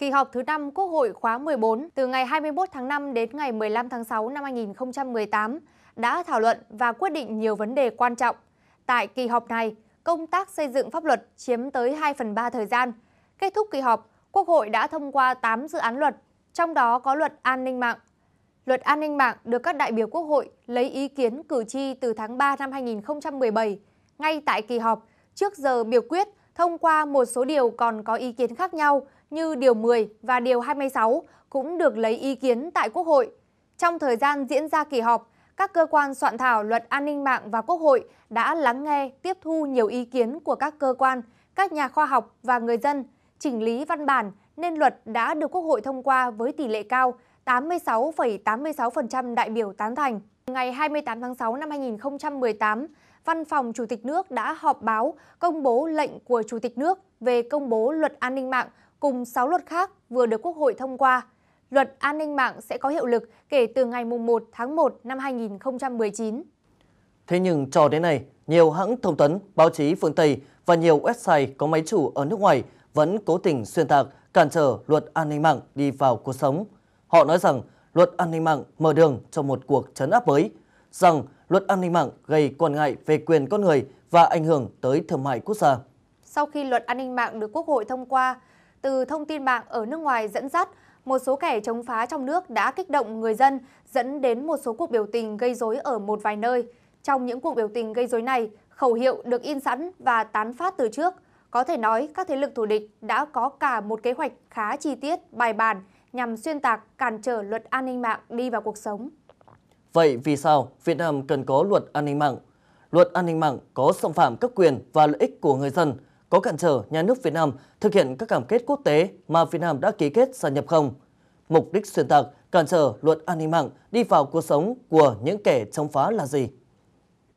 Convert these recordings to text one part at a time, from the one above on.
Kỳ họp thứ 5 Quốc hội khóa 14 từ ngày 21 tháng 5 đến ngày 15 tháng 6 năm 2018 đã thảo luận và quyết định nhiều vấn đề quan trọng. Tại kỳ họp này, công tác xây dựng pháp luật chiếm tới 2 phần 3 thời gian. Kết thúc kỳ họp, Quốc hội đã thông qua 8 dự án luật, trong đó có luật an ninh mạng. Luật an ninh mạng được các đại biểu Quốc hội lấy ý kiến cử tri từ tháng 3 năm 2017, ngay tại kỳ họp, trước giờ biểu quyết – thông qua một số điều còn có ý kiến khác nhau như Điều 10 và Điều 26 cũng được lấy ý kiến tại Quốc hội. Trong thời gian diễn ra kỳ họp, các cơ quan soạn thảo luật an ninh mạng và Quốc hội đã lắng nghe, tiếp thu nhiều ý kiến của các cơ quan, các nhà khoa học và người dân, chỉnh lý văn bản nên luật đã được Quốc hội thông qua với tỷ lệ cao 86,86% đại biểu tán thành. Ngày 28 tháng 6 năm 2018, Văn phòng Chủ tịch nước đã họp báo công bố lệnh của Chủ tịch nước về công bố luật an ninh mạng cùng 6 luật khác vừa được Quốc hội thông qua. Luật an ninh mạng sẽ có hiệu lực kể từ ngày 1 tháng 1 năm 2019. Thế nhưng cho đến nay, nhiều hãng thông tấn, báo chí phương Tây và nhiều website có máy chủ ở nước ngoài vẫn cố tình xuyên tạc, cản trở luật an ninh mạng đi vào cuộc sống. Họ nói rằng luật an ninh mạng mở đường cho một cuộc trấn áp mới, rằng luật an ninh mạng gây quan ngại về quyền con người và ảnh hưởng tới thương mại quốc gia. Sau khi luật an ninh mạng được Quốc hội thông qua, từ thông tin mạng ở nước ngoài dẫn dắt, một số kẻ chống phá trong nước đã kích động người dân, dẫn đến một số cuộc biểu tình gây rối ở một vài nơi. Trong những cuộc biểu tình gây rối này, khẩu hiệu được in sẵn và tán phát từ trước. Có thể nói, các thế lực thù địch đã có cả một kế hoạch khá chi tiết, bài bản nhằm xuyên tạc, cản trở luật an ninh mạng đi vào cuộc sống. Vậy vì sao Việt Nam cần có luật an ninh mạng? Luật an ninh mạng có xâm phạm các quyền và lợi ích của người dân, có cản trở nhà nước Việt Nam thực hiện các cam kết quốc tế mà Việt Nam đã ký kết gia nhập không? Mục đích xuyên tạc, cản trở luật an ninh mạng đi vào cuộc sống của những kẻ chống phá là gì?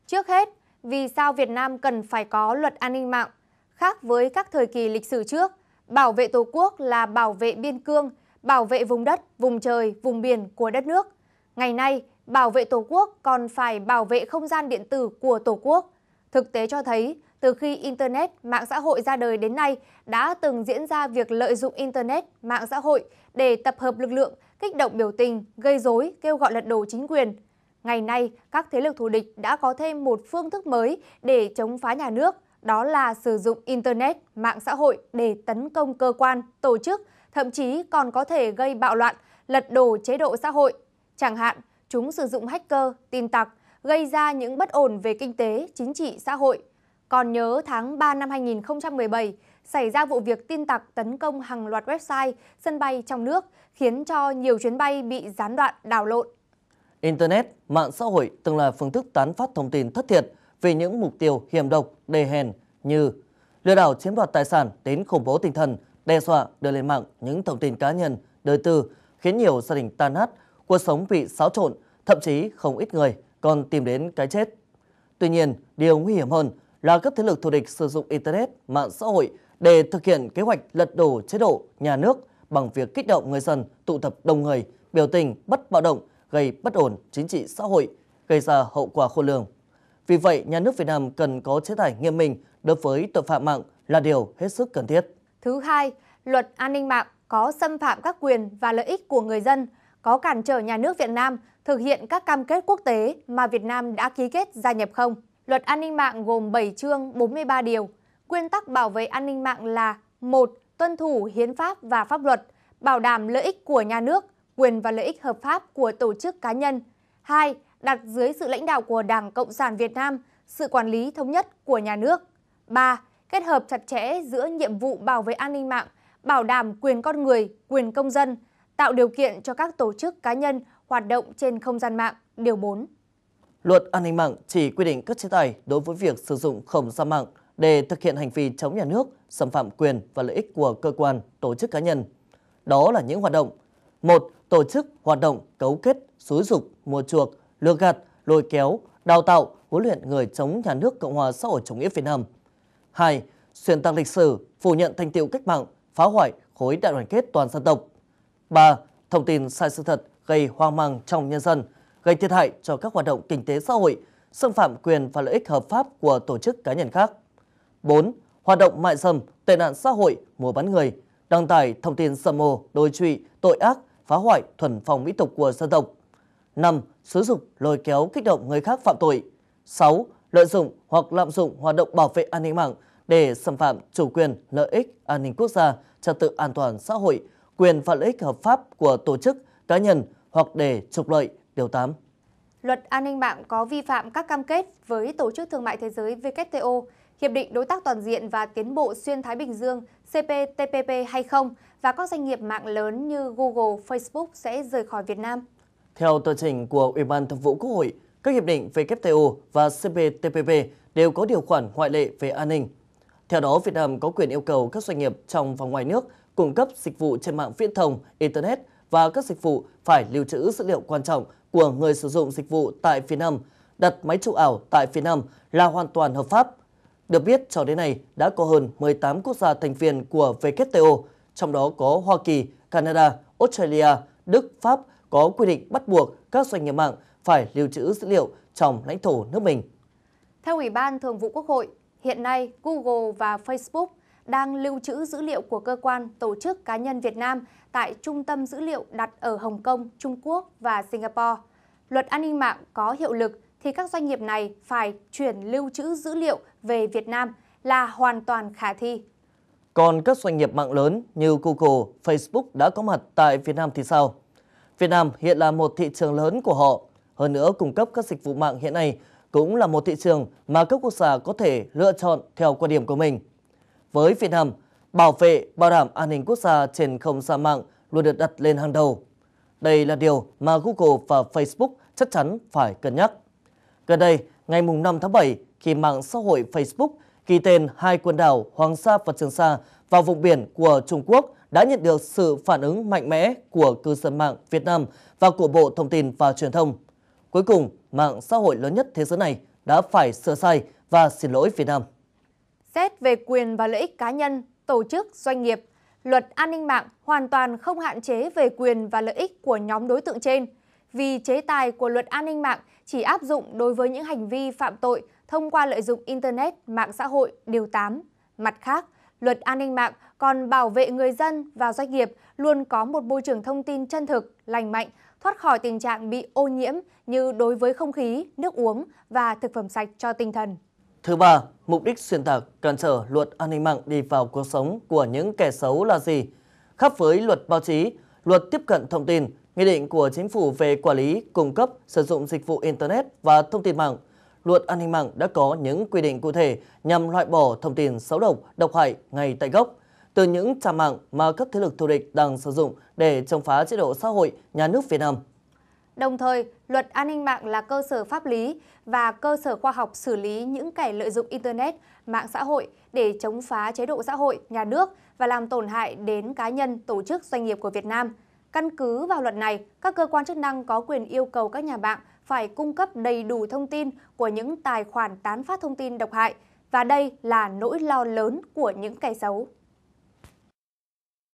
Trước hết, vì sao Việt Nam cần phải có luật an ninh mạng? Khác với các thời kỳ lịch sử trước, bảo vệ Tổ quốc là bảo vệ biên cương, bảo vệ vùng đất, vùng trời, vùng biển của đất nước. Ngày nay, bảo vệ Tổ quốc còn phải bảo vệ không gian điện tử của Tổ quốc. Thực tế cho thấy, từ khi Internet, mạng xã hội ra đời đến nay, đã từng diễn ra việc lợi dụng Internet, mạng xã hội để tập hợp lực lượng, kích động biểu tình, gây dối, kêu gọi lật đổ chính quyền. Ngày nay, các thế lực thù địch đã có thêm một phương thức mới để chống phá nhà nước, đó là sử dụng Internet, mạng xã hội để tấn công cơ quan, tổ chức, thậm chí còn có thể gây bạo loạn, lật đổ chế độ xã hội. Chẳng hạn, chúng sử dụng hacker, tin tặc, gây ra những bất ổn về kinh tế, chính trị, xã hội. Còn nhớ tháng 3 năm 2017, xảy ra vụ việc tin tặc tấn công hàng loạt website, sân bay trong nước, khiến cho nhiều chuyến bay bị gián đoạn, đảo lộn. Internet, mạng xã hội từng là phương thức tán phát thông tin thất thiệt về những mục tiêu hiểm độc, đề hèn như lừa đảo chiếm đoạt tài sản đến khủng bố tinh thần, đe dọa đưa lên mạng những thông tin cá nhân, đời tư khiến nhiều gia đình tan nát, cuộc sống bị xáo trộn thậm chí không ít người còn tìm đến cái chết. Tuy nhiên, điều nguy hiểm hơn là các thế lực thù địch sử dụng Internet, mạng xã hội để thực hiện kế hoạch lật đổ chế độ nhà nước bằng việc kích động người dân tụ tập đông người, biểu tình bất bạo động, gây bất ổn chính trị xã hội, gây ra hậu quả khôn lường. Vì vậy, nhà nước Việt Nam cần có chế tài nghiêm minh đối với tội phạm mạng là điều hết sức cần thiết. Thứ hai, luật an ninh mạng có xâm phạm các quyền và lợi ích của người dân – có cản trở nhà nước Việt Nam thực hiện các cam kết quốc tế mà Việt Nam đã ký kết gia nhập không? Luật an ninh mạng gồm 7 chương 43 điều. Nguyên tắc bảo vệ an ninh mạng là một Tuân thủ hiến pháp và pháp luật, bảo đảm lợi ích của nhà nước, quyền và lợi ích hợp pháp của tổ chức cá nhân. 2. Đặt dưới sự lãnh đạo của Đảng Cộng sản Việt Nam, sự quản lý thống nhất của nhà nước. 3. Kết hợp chặt chẽ giữa nhiệm vụ bảo vệ an ninh mạng, bảo đảm quyền con người, quyền công dân – tạo điều kiện cho các tổ chức cá nhân hoạt động trên không gian mạng, điều 4. Luật an ninh mạng chỉ quy định các chế tài đối với việc sử dụng không gian mạng để thực hiện hành vi chống nhà nước, xâm phạm quyền và lợi ích của cơ quan, tổ chức cá nhân. Đó là những hoạt động một Tổ chức hoạt động cấu kết, xúi dục, mua chuộc, lừa gạt, lôi kéo, đào tạo, huấn luyện người chống nhà nước Cộng hòa xã hội chủ nghĩa Việt Nam. hai, Xuyên tạc lịch sử, phủ nhận thành tiệu cách mạng, phá hoại khối đại đoàn kết toàn dân tộc. 3. Thông tin sai sự thật gây hoang mang trong nhân dân, gây thiệt hại cho các hoạt động kinh tế xã hội, xâm phạm quyền và lợi ích hợp pháp của tổ chức cá nhân khác. 4. Hoạt động mại dâm, tệ nạn xã hội, mua bán người, đăng tải thông tin sầm mồ, đồi trụy, tội ác, phá hoại thuần phong mỹ tục của dân tộc. 5. Sử dụng lôi kéo kích động người khác phạm tội. 6. Lợi dụng hoặc lạm dụng hoạt động bảo vệ an ninh mạng để xâm phạm chủ quyền, lợi ích, an ninh quốc gia, trật tự an toàn xã hội, quyền và lợi ích hợp pháp của tổ chức, cá nhân hoặc để trục lợi. Điều 8. Luật an ninh mạng có vi phạm các cam kết với Tổ chức Thương mại Thế giới WTO, Hiệp định Đối tác Toàn diện và Tiến bộ Xuyên Thái Bình Dương CPTPP hay không và các doanh nghiệp mạng lớn như Google, Facebook sẽ rời khỏi Việt Nam. Theo tờ trình của Ủy ban Thường vụ Quốc hội, các hiệp định WTO và CPTPP đều có điều khoản ngoại lệ về an ninh. Theo đó, Việt Nam có quyền yêu cầu các doanh nghiệp trong và ngoài nước cung cấp dịch vụ trên mạng viễn thông, Internet và các dịch vụ phải lưu trữ dữ liệu quan trọng của người sử dụng dịch vụ tại phía Nam, đặt máy chụp ảo tại phía Nam là hoàn toàn hợp pháp. Được biết, cho đến nay đã có hơn 18 quốc gia thành viên của WTO, trong đó có Hoa Kỳ, Canada, Australia, Đức, Pháp có quy định bắt buộc các doanh nghiệp mạng phải lưu trữ dữ liệu trong lãnh thổ nước mình. Theo Ủy ban Thường vụ Quốc hội, hiện nay Google và Facebook – đang lưu trữ dữ liệu của cơ quan, tổ chức cá nhân Việt Nam tại trung tâm dữ liệu đặt ở Hồng Kông, Trung Quốc và Singapore. Luật an ninh mạng có hiệu lực thì các doanh nghiệp này phải chuyển lưu trữ dữ liệu về Việt Nam là hoàn toàn khả thi. Còn các doanh nghiệp mạng lớn như Google, Facebook đã có mặt tại Việt Nam thì sao? Việt Nam hiện là một thị trường lớn của họ. Hơn nữa, cung cấp các dịch vụ mạng hiện nay cũng là một thị trường mà các quốc gia có thể lựa chọn theo quan điểm của mình với Việt Nam, bảo vệ, bảo đảm an ninh quốc gia trên không gian mạng luôn được đặt lên hàng đầu. Đây là điều mà Google và Facebook chắc chắn phải cân nhắc. Gần đây, ngày 5 tháng 7, khi mạng xã hội Facebook ghi tên hai quần đảo Hoàng Sa và Trường Sa vào vùng biển của Trung Quốc đã nhận được sự phản ứng mạnh mẽ của cư dân mạng Việt Nam và của Bộ Thông tin và Truyền thông. Cuối cùng, mạng xã hội lớn nhất thế giới này đã phải sửa sai và xin lỗi Việt Nam xét về quyền và lợi ích cá nhân, tổ chức, doanh nghiệp, luật an ninh mạng hoàn toàn không hạn chế về quyền và lợi ích của nhóm đối tượng trên, vì chế tài của luật an ninh mạng chỉ áp dụng đối với những hành vi phạm tội thông qua lợi dụng Internet, mạng xã hội, điều 8. Mặt khác, luật an ninh mạng còn bảo vệ người dân và doanh nghiệp luôn có một môi trường thông tin chân thực, lành mạnh, thoát khỏi tình trạng bị ô nhiễm như đối với không khí, nước uống và thực phẩm sạch cho tinh thần. Thứ ba, mục đích xuyên tạc, cản trở luật an ninh mạng đi vào cuộc sống của những kẻ xấu là gì? Khác với luật báo chí, luật tiếp cận thông tin, nghị định của chính phủ về quản lý, cung cấp, sử dụng dịch vụ Internet và thông tin mạng, luật an ninh mạng đã có những quy định cụ thể nhằm loại bỏ thông tin xấu độc, độc hại ngay tại gốc từ những trang mạng mà các thế lực thù địch đang sử dụng để chống phá chế độ xã hội nhà nước Việt Nam. Đồng thời, luật an ninh mạng là cơ sở pháp lý và cơ sở khoa học xử lý những kẻ lợi dụng Internet, mạng xã hội để chống phá chế độ xã hội, nhà nước và làm tổn hại đến cá nhân, tổ chức, doanh nghiệp của Việt Nam. Căn cứ vào luật này, các cơ quan chức năng có quyền yêu cầu các nhà mạng phải cung cấp đầy đủ thông tin của những tài khoản tán phát thông tin độc hại, và đây là nỗi lo lớn của những kẻ xấu.